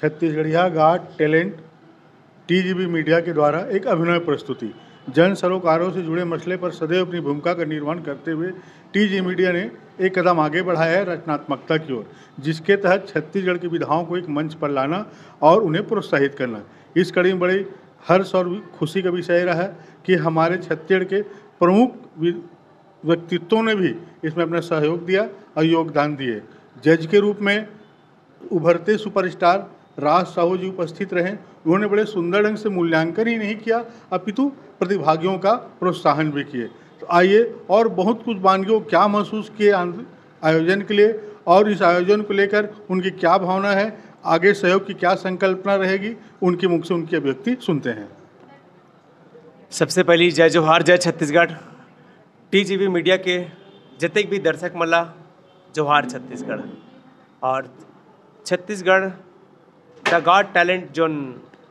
छत्तीसगढ़िया got talent TGB media के द्वारा एक अभिनय प्रस्तुति जन सरोकारों से जुड़े मसले पर सदैव अपनी भूमिका का निर्माण करते हुए टीजी मीडिया ने एक कदम आगे बढ़ाया है रचनात्मकता की ओर जिसके तहत छत्तीसगढ़ की विधाओं को एक मंच पर लाना और उन्हें प्रोत्साहित करना इस कड़ी में बड़ी हर्ष और खुशी का विषय रहा कि हमारे छत्तीसगढ़ के प्रमुख व्यक्तित्वों ने भी इसमें अपना सहयोग दिया और योगदान दिए जज के रूप में उभरते सुपरस्टार राज साहू जी उपस्थित रहे उन्होंने बड़े सुंदर ढंग से मूल्यांकन ही नहीं किया अपितु प्रतिभागियों का प्रोत्साहन भी किए तो आइए और बहुत कुछ बानगे क्या महसूस किए आयोजन के लिए और इस आयोजन को लेकर उनकी क्या भावना है आगे सहयोग की क्या संकल्पना रहेगी उनके मुख से उनकी अभिव्यक्ति सुनते हैं सबसे पहले जय जोहार जय छत्तीसगढ़ टी मीडिया के जितने भी दर्शक मला जोहार छत्तीसगढ़ और Chhattisgarh the got talent zone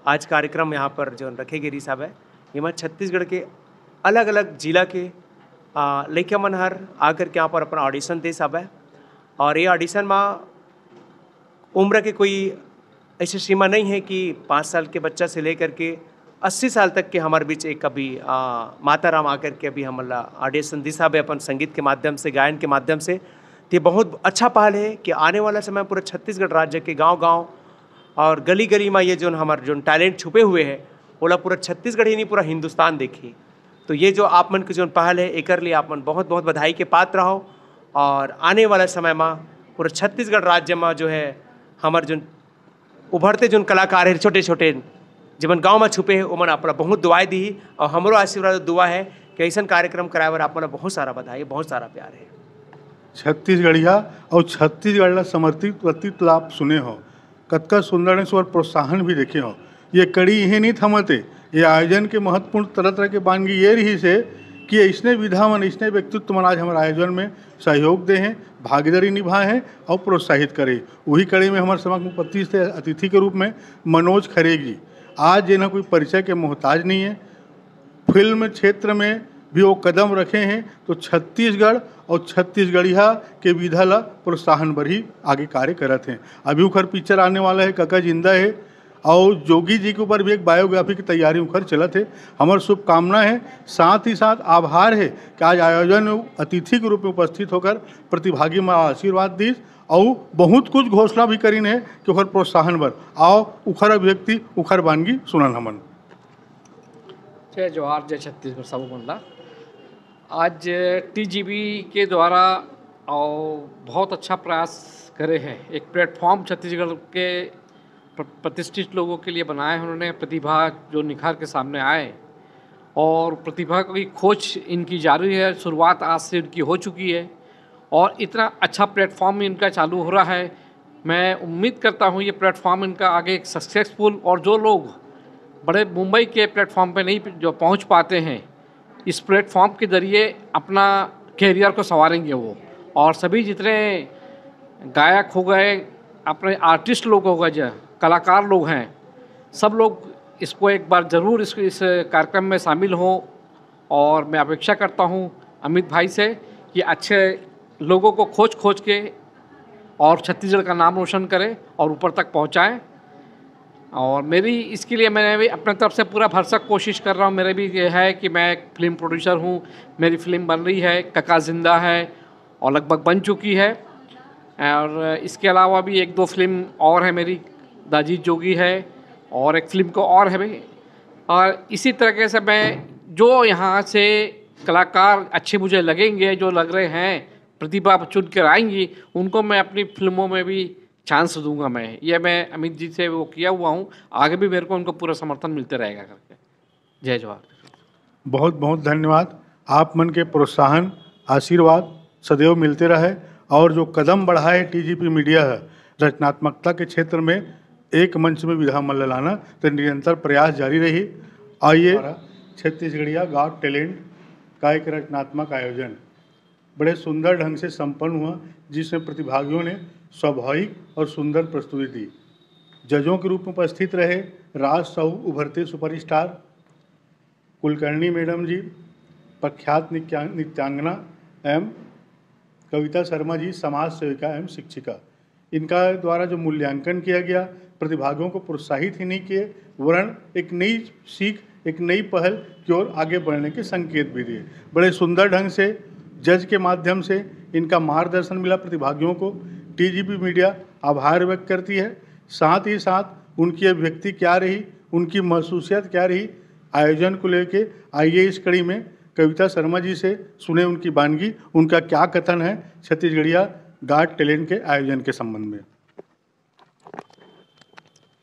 आज कार्यक्रम यहाँ पर जो रखे गिरी साहब है ये मैं छत्तीसगढ़ के अलग अलग जिला के लड़किया मनहर आकर के यहाँ पर अपना ऑडिशन दे साहब है और ये ऑडिशन में उम्र के कोई ऐसी सीमा नहीं है कि पाँच साल के बच्चा से लेकर के अस्सी साल तक के हमारे बीच एक अभी माता राम आकर के अभी हमला ऑडिशन दी साहब अपन संगीत के माध्यम से गायन के माध्यम से तो ये बहुत अच्छा पहल है कि आने वाला समय पूरे छत्तीसगढ़ राज्य के गांव-गांव और गली गली में ये जो हमारे जो टैलेंट छुपे हुए है ओला पूरा छत्तीसगढ़ ही नहीं पूरा हिंदुस्तान देखी तो ये जो आप मन के जो पहल है एक लिए आप मन बहुत बहुत बधाई के पात्र रहो और आने वाले समय में पूरा छत्तीसगढ़ राज्य में जो है हमारे जो उभरते जो कलाकार है छोटे छोटे जिमन गाँव में छुपे है उमन आप बहुत दुआएं दी और हमारो आशीर्वाद दुआ है कि ऐसा कार्यक्रम कराए बर आप बहुत सारा बधाई बहुत सारा प्यार है छत्तीसगढ़िया और छत्तीसगढ़ समर्थित प्रतीत सुने हो सुंदर सुंदरनेस और प्रोत्साहन भी देखे हो ये कड़ी ही नहीं थमते ये आयोजन के महत्वपूर्ण तरह तरह के बानगी ये रही से कि इसने विधा मन इसने व्यक्तित्व मन आज हमारे आयोजन में सहयोग दे हैं भागीदारी निभाए हैं और प्रोत्साहित करें वही कड़ी में हमारे समाज में पच्चीस अतिथि के रूप में मनोज खरेगी जी आज जिन्हें कोई परिचय के मोहताज नहीं है फिल्म क्षेत्र में भी वो कदम रखे हैं तो छत्तीसगढ़ और छत्तीसगढ़िया के विधा ला प्रोत्साहन पर ही आगे कार्य करत हैं अभी उखर पिक्चर आने वाला है कका जिंदा है और जोगी जी के ऊपर भी एक बायोग्राफी की तैयारी उखर चलत है हमार शुभकामना है साथ ही साथ आभार है कि आज आयोजन अतिथि के रूप में उपस्थित होकर प्रतिभागी में आशीर्वाद दी और बहुत कुछ घोषणा भी करीन है कि उखर प्रोत्साहन पर आओ उखर अभिव्यक्ति उखर बानगी सुनन हमन जय जवाहर जय छत्तीसगढ़ सबू मन आज टीजीबी के द्वारा और बहुत अच्छा प्रयास करे हैं एक प्लेटफॉर्म छत्तीसगढ़ के प्रतिष्ठित लोगों के लिए बनाए हैं उन्होंने प्रतिभा जो निखार के सामने आए और प्रतिभा की खोज इनकी जारी है शुरुआत आज से इनकी हो चुकी है और इतना अच्छा प्लेटफॉर्म इनका चालू हो रहा है मैं उम्मीद करता हूँ ये प्लेटफॉर्म इनका आगे सक्सेसफुल और जो लोग बड़े मुंबई के प्लेटफॉर्म पे नहीं जो पहुँच पाते हैं इस प्लेटफॉर्म के ज़रिए अपना कैरियर को संवारेंगे वो और सभी जितने गायक हो गए अपने आर्टिस्ट लोग हो गए जो कलाकार लोग हैं सब लोग इसको एक बार ज़रूर इस, इस कार्यक्रम में शामिल हों और मैं अपेक्षा करता हूँ अमित भाई से कि अच्छे लोगों को खोज खोज के और छत्तीसगढ़ का नाम रोशन करें और ऊपर तक पहुँचाएँ और मेरी इसके लिए मैंने भी अपने तरफ से पूरा भरसक कोशिश कर रहा हूँ मेरा भी ये है कि मैं एक फिल्म प्रोड्यूसर हूँ मेरी फिल्म बन रही है कका जिंदा है और लगभग बन चुकी है और इसके अलावा भी एक दो फिल्म और है मेरी दाजी जोगी है और एक फिल्म को और है भाई और इसी तरीके से मैं जो यहाँ से कलाकार अच्छे मुझे लगेंगे जो लग रहे हैं प्रतिभा चुन कर आएंगी उनको मैं अपनी फिल्मों में भी चांस दूंगा मैं ये मैं अमित जी से वो किया हुआ हूँ आगे भी मेरे को उनको पूरा समर्थन मिलते रहेगा करके जय जवाहर बहुत बहुत धन्यवाद आप मन के प्रोत्साहन आशीर्वाद सदैव मिलते रहे और जो कदम टी जी टीजीपी मीडिया है रचनात्मकता के क्षेत्र में एक मंच में विधामल्ल लाना तो निरंतर प्रयास जारी रही आइए छत्तीसगढ़िया गॉड टैलेंट का एक रचनात्मक आयोजन बड़े सुंदर ढंग से संपन्न हुआ जिसमें प्रतिभागियों ने स्वाभाविक और सुंदर प्रस्तुति दी जजों के रूप में उपस्थित रहे राज साहू उभरते सुपरस्टार कुलकर्णी मैडम जी प्रख्यात नित्यांगना एम कविता शर्मा जी समाज सेविका एवं शिक्षिका इनका द्वारा जो मूल्यांकन किया गया प्रतिभागियों को प्रोत्साहित ही नहीं किए वरण एक नई सीख एक नई पहल की ओर आगे बढ़ने के संकेत भी दिए बड़े सुंदर ढंग से जज के माध्यम से इनका मार्गदर्शन मिला प्रतिभागियों को टीजीपी मीडिया आभार व्यक्त करती है साथ ही साथ उनकी अभिव्यक्ति क्या रही उनकी महसूसियत क्या रही आयोजन को लेके आइए इस कड़ी में कविता शर्मा जी से सुने उनकी बानगी उनका क्या कथन है छत्तीसगढ़िया गार्ड टैलेंट के आयोजन के संबंध में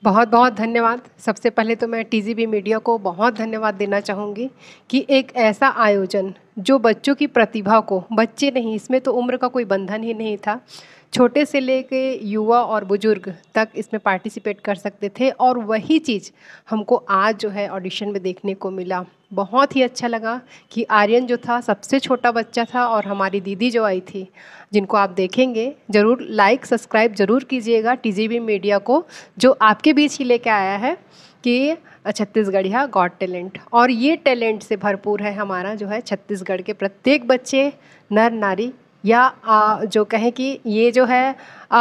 बहुत बहुत धन्यवाद सबसे पहले तो मैं टीजीबी मीडिया को बहुत धन्यवाद देना चाहूँगी कि एक ऐसा आयोजन जो बच्चों की प्रतिभा को बच्चे नहीं इसमें तो उम्र का कोई बंधन ही नहीं था छोटे से लेके युवा और बुज़ुर्ग तक इसमें पार्टिसिपेट कर सकते थे और वही चीज़ हमको आज जो है ऑडिशन में देखने को मिला बहुत ही अच्छा लगा कि आर्यन जो था सबसे छोटा बच्चा था और हमारी दीदी जो आई थी जिनको आप देखेंगे ज़रूर लाइक सब्सक्राइब ज़रूर कीजिएगा टीजीबी मीडिया को जो आपके बीच ही लेके आया है कि छत्तीसगढ़िया गॉड टैलेंट और ये टैलेंट से भरपूर है हमारा जो है छत्तीसगढ़ के प्रत्येक बच्चे नर नारी या आ, जो कहें कि ये जो है आ,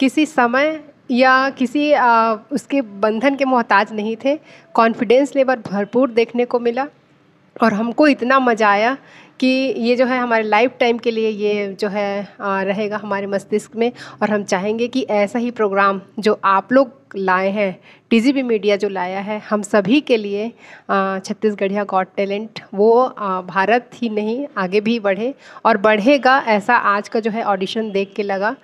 किसी समय या किसी आ, उसके बंधन के मोहताज नहीं थे कॉन्फिडेंस लेवल भरपूर देखने को मिला और हमको इतना मज़ा आया कि ये जो है हमारे लाइफ टाइम के लिए ये जो है रहेगा हमारे मस्तिष्क में और हम चाहेंगे कि ऐसा ही प्रोग्राम जो आप लोग लाए हैं टी मीडिया जो लाया है हम सभी के लिए छत्तीसगढ़िया गॉड टैलेंट वो भारत ही नहीं आगे भी बढ़े और बढ़ेगा ऐसा आज का जो है ऑडिशन देख के लगा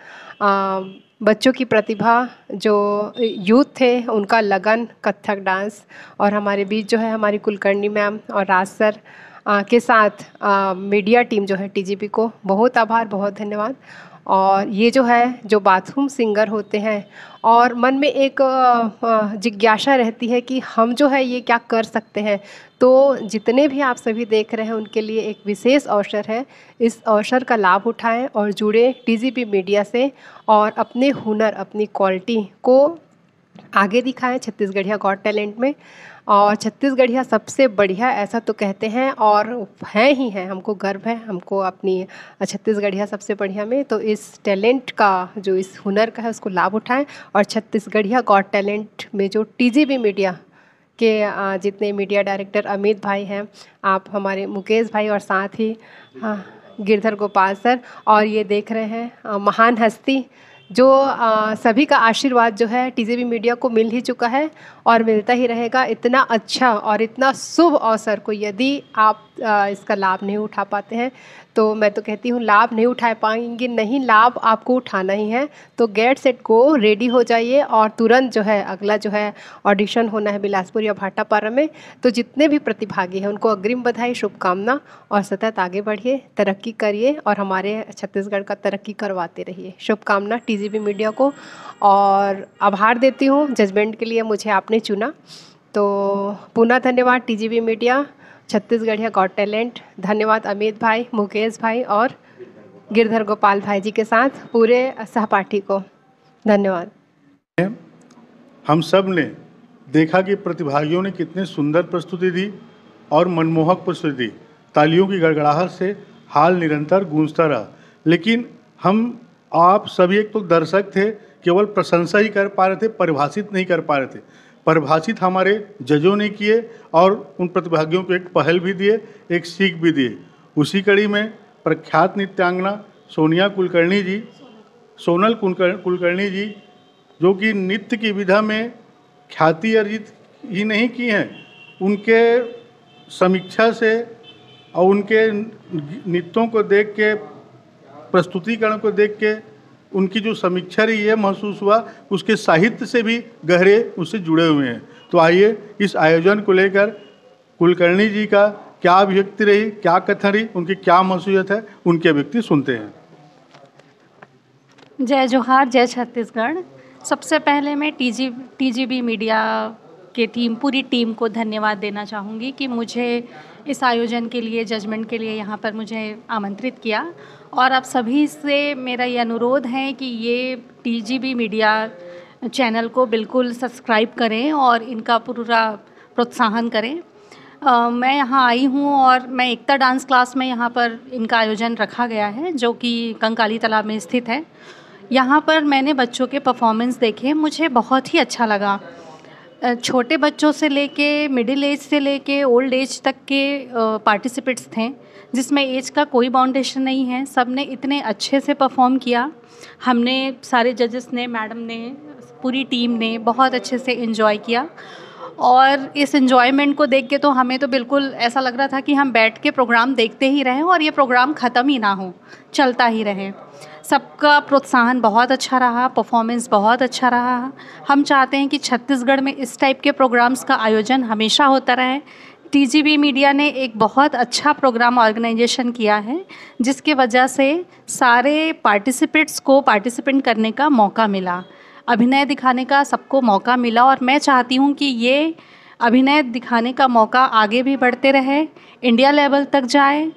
बच्चों की प्रतिभा जो यूथ थे उनका लगन कथक डांस और हमारे बीच जो है हमारी कुलकर्णी मैम और राज सर के साथ मीडिया टीम जो है टीजीपी को बहुत आभार बहुत धन्यवाद और ये जो है जो बाथरूम सिंगर होते हैं और मन में एक जिज्ञासा रहती है कि हम जो है ये क्या कर सकते हैं तो जितने भी आप सभी देख रहे हैं उनके लिए एक विशेष अवसर है इस अवसर का लाभ उठाएं और जुड़े टीजीपी मीडिया से और अपने हुनर अपनी क्वालिटी को आगे दिखाएं छत्तीसगढ़िया गॉड टैलेंट में और छत्तीसगढ़िया सबसे बढ़िया ऐसा तो कहते हैं और हैं ही हैं हमको गर्व है हमको अपनी छत्तीसगढ़िया सबसे बढ़िया में तो इस टैलेंट का जो इस हुनर का है उसको लाभ उठाएं और छत्तीसगढ़िया गॉड टैलेंट में जो टीजीबी मीडिया के जितने मीडिया डायरेक्टर अमित भाई हैं आप हमारे मुकेश भाई और साथ ही हाँ, गिरधर गोपाल सर और ये देख रहे हैं महान हस्ती जो आ, सभी का आशीर्वाद जो है टीजीबी मीडिया को मिल ही चुका है और मिलता ही रहेगा इतना अच्छा और इतना शुभ अवसर को यदि आप आ, इसका लाभ नहीं उठा पाते हैं तो मैं तो कहती हूँ लाभ नहीं उठा पाएंगे नहीं लाभ आपको उठाना ही है तो गेट सेट को रेडी हो जाइए और तुरंत जो है अगला जो है ऑडिशन होना है बिलासपुर या भाटापारा में तो जितने भी प्रतिभागी हैं उनको अग्रिम बधाई शुभकामना और सतत आगे बढ़िए तरक्की करिए और हमारे छत्तीसगढ़ का तरक्की करवाते रहिए शुभकामना टीजीबी मीडिया को और आभार देती हूँ जजमेंट के लिए मुझे आपने चुना तो पुनः धन्यवाद टी मीडिया छत्तीसगढ़िया गॉड टैलेंट धन्यवाद अमित भाई मुकेश भाई और गिरधर गोपाल भाई जी के साथ पूरे सहपाठी को धन्यवाद हम सब ने देखा कि प्रतिभागियों ने कितने सुंदर प्रस्तुति दी और मनमोहक प्रस्तुति दी तालियों की गड़गड़ाहट से हाल निरंतर गूंजता रहा लेकिन हम आप सभी एक तो दर्शक थे केवल प्रशंसा ही कर पा रहे थे परिभाषित नहीं कर पा रहे थे परिभाषित हमारे जजों ने किए और उन प्रतिभागियों को एक पहल भी दिए एक सीख भी दिए उसी कड़ी में प्रख्यात नृत्यांगना सोनिया कुलकर्णी जी सोनल कुलकर्णी जी जो कि नृत्य की विधा में ख्याति अर्जित ही नहीं की हैं उनके समीक्षा से और उनके नृत्यों को देख के प्रस्तुतिकरण को देख के उनकी जो समीक्षा रही है महसूस हुआ उसके साहित्य से भी गहरे उससे जुड़े हुए हैं तो आइए इस आयोजन को लेकर कुलकर्णी जी का क्या अभिव्यक्ति रही क्या कथन रही उनकी क्या महसूसियत है उनके अभिव्यक्ति सुनते हैं जय जोहार जय छत्तीसगढ़ सबसे पहले मैं टीजी बी मीडिया के टीम पूरी टीम को धन्यवाद देना चाहूँगी कि मुझे इस आयोजन के लिए जजमेंट के लिए यहाँ पर मुझे आमंत्रित किया और आप सभी से मेरा ये अनुरोध है कि ये टी मीडिया चैनल को बिल्कुल सब्सक्राइब करें और इनका पूरा प्रोत्साहन करें Uh, मैं यहाँ आई हूँ और मैं एकता डांस क्लास में यहाँ पर इनका आयोजन रखा गया है जो कि कंकाली तालाब में स्थित है यहाँ पर मैंने बच्चों के परफॉर्मेंस देखे मुझे बहुत ही अच्छा लगा छोटे बच्चों से लेके मिडिल एज से लेके ओल्ड एज तक के पार्टिसिपेट्स थे जिसमें एज का कोई बाउंडेशन नहीं है सब ने इतने अच्छे से परफॉर्म किया हमने सारे जजेस ने मैडम ने पूरी टीम ने बहुत अच्छे से इन्जॉय किया और इस इन्जॉयमेंट को देख के तो हमें तो बिल्कुल ऐसा लग रहा था कि हम बैठ के प्रोग्राम देखते ही रहें और ये प्रोग्राम ख़त्म ही ना हो चलता ही रहें सबका प्रोत्साहन बहुत अच्छा रहा परफॉर्मेंस बहुत अच्छा रहा हम चाहते हैं कि छत्तीसगढ़ में इस टाइप के प्रोग्राम्स का आयोजन हमेशा होता रहे टी मीडिया ने एक बहुत अच्छा प्रोग्राम ऑर्गेनाइजेशन किया है जिसके वजह से सारे पार्टिसिपेट्स को पार्टिसिपेंट करने का मौका मिला अभिनय दिखाने का सबको मौका मिला और मैं चाहती हूँ कि ये अभिनय दिखाने का मौका आगे भी बढ़ते रहे इंडिया लेवल तक जाए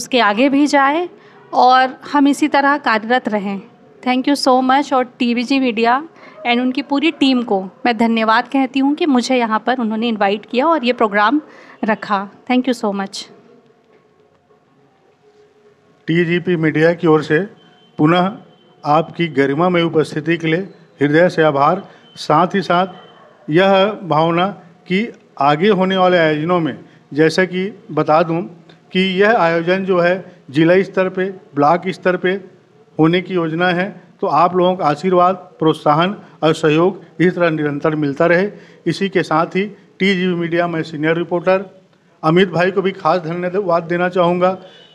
उसके आगे भी जाए और हम इसी तरह कार्यरत रहें थैंक यू सो मच और T V G media and उनकी पूरी टीम को मैं धन्यवाद कहती हूँ कि मुझे यहाँ पर उन्होंने इनवाइट किया और ये प्रोग्राम रखा thank you so much T G P media की ओर से पुनः आपकी गरिमा में उपस्थिति के लिए हृदय से आभार साथ ही साथ यह भावना कि आगे होने वाले आयोजनों में जैसा कि बता दूं कि यह आयोजन जो है जिला स्तर पे ब्लॉक स्तर पे होने की योजना है तो आप लोगों का आशीर्वाद प्रोत्साहन और सहयोग इस तरह निरंतर मिलता रहे इसी के साथ ही टी जी मीडिया में सीनियर रिपोर्टर अमित भाई को भी खास धन्यवाद देना चाहूँगा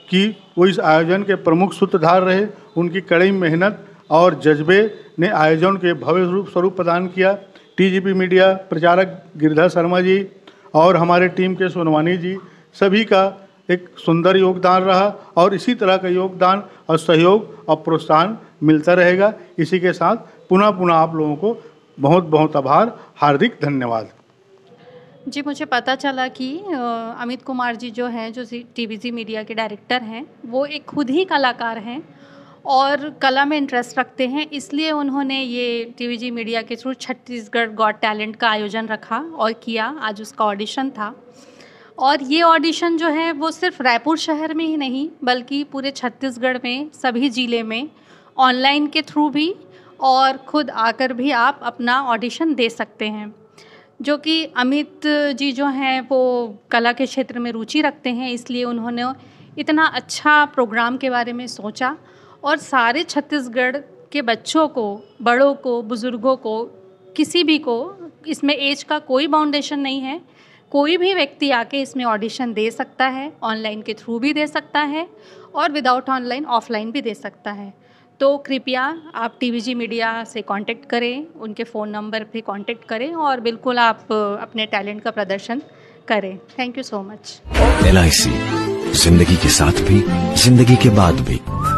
कि वो इस आयोजन के प्रमुख सूत्रधार रहे उनकी कड़ी मेहनत और जज्बे ने आयोजन के भव्य रूप स्वरूप प्रदान किया टीजीपी मीडिया प्रचारक गिरधर शर्मा जी और हमारे टीम के सोनवानी जी सभी का एक सुंदर योगदान रहा और इसी तरह का योगदान और सहयोग और प्रोत्साहन मिलता रहेगा इसी के साथ पुनः पुनः आप लोगों को बहुत बहुत आभार हार्दिक धन्यवाद जी मुझे पता चला कि अमित कुमार जी जो हैं जो टीवीजी मीडिया के डायरेक्टर हैं वो एक खुद ही कलाकार हैं और कला में इंटरेस्ट रखते हैं इसलिए उन्होंने ये टीवीजी मीडिया के थ्रू छत्तीसगढ़ गॉड टैलेंट का आयोजन रखा और किया आज उसका ऑडिशन था और ये ऑडिशन जो है वो सिर्फ रायपुर शहर में ही नहीं बल्कि पूरे छत्तीसगढ़ में सभी ज़िले में ऑनलाइन के थ्रू भी और ख़ुद आकर भी आप अपना ऑडिशन दे सकते हैं जो कि अमित जी जो हैं वो कला के क्षेत्र में रुचि रखते हैं इसलिए उन्होंने इतना अच्छा प्रोग्राम के बारे में सोचा और सारे छत्तीसगढ़ के बच्चों को बड़ों को बुज़ुर्गों को किसी भी को इसमें एज का कोई बाउंडेशन नहीं है कोई भी व्यक्ति आके इसमें ऑडिशन दे सकता है ऑनलाइन के थ्रू भी दे सकता है और विदाउट ऑनलाइन ऑफलाइन भी दे सकता है तो कृपया आप टीवीजी मीडिया से कांटेक्ट करें उनके फ़ोन नंबर पे कांटेक्ट करें और बिल्कुल आप अपने टैलेंट का प्रदर्शन करें थैंक यू सो मच एल जिंदगी के साथ भी जिंदगी के बाद भी